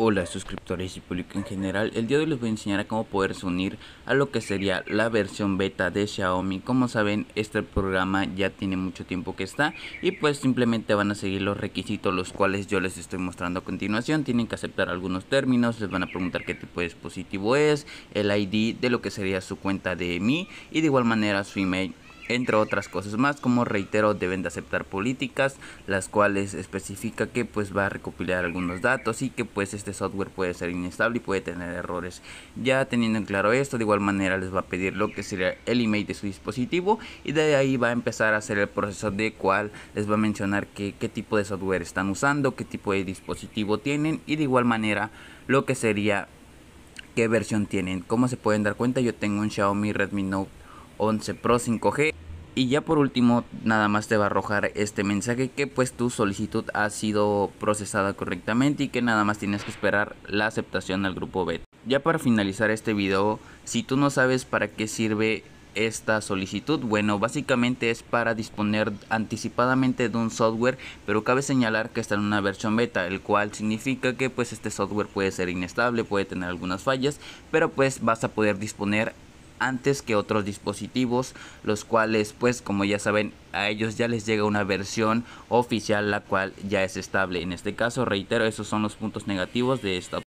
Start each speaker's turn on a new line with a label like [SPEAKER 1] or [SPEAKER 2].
[SPEAKER 1] Hola suscriptores y público en general, el día de hoy les voy a enseñar a cómo poderse unir a lo que sería la versión beta de Xiaomi Como saben, este programa ya tiene mucho tiempo que está y pues simplemente van a seguir los requisitos los cuales yo les estoy mostrando a continuación Tienen que aceptar algunos términos, les van a preguntar qué tipo de dispositivo es, el ID de lo que sería su cuenta de Mi y de igual manera su email entre otras cosas más, como reitero deben de aceptar políticas, las cuales especifica que pues va a recopilar algunos datos y que pues este software puede ser inestable y puede tener errores. Ya teniendo en claro esto, de igual manera les va a pedir lo que sería el email de su dispositivo y de ahí va a empezar a hacer el proceso de cual les va a mencionar que, qué tipo de software están usando, qué tipo de dispositivo tienen y de igual manera lo que sería qué versión tienen. Como se pueden dar cuenta, yo tengo un Xiaomi Redmi Note 11 Pro 5G. Y ya por último, nada más te va a arrojar este mensaje que pues tu solicitud ha sido procesada correctamente y que nada más tienes que esperar la aceptación al grupo beta. Ya para finalizar este video, si tú no sabes para qué sirve esta solicitud? Bueno, básicamente es para disponer anticipadamente de un software, pero cabe señalar que está en una versión beta, el cual significa que pues este software puede ser inestable, puede tener algunas fallas, pero pues vas a poder disponer antes que otros dispositivos, los cuales pues como ya saben a ellos ya les llega una versión oficial la cual ya es estable. En este caso, reitero, esos son los puntos negativos de esta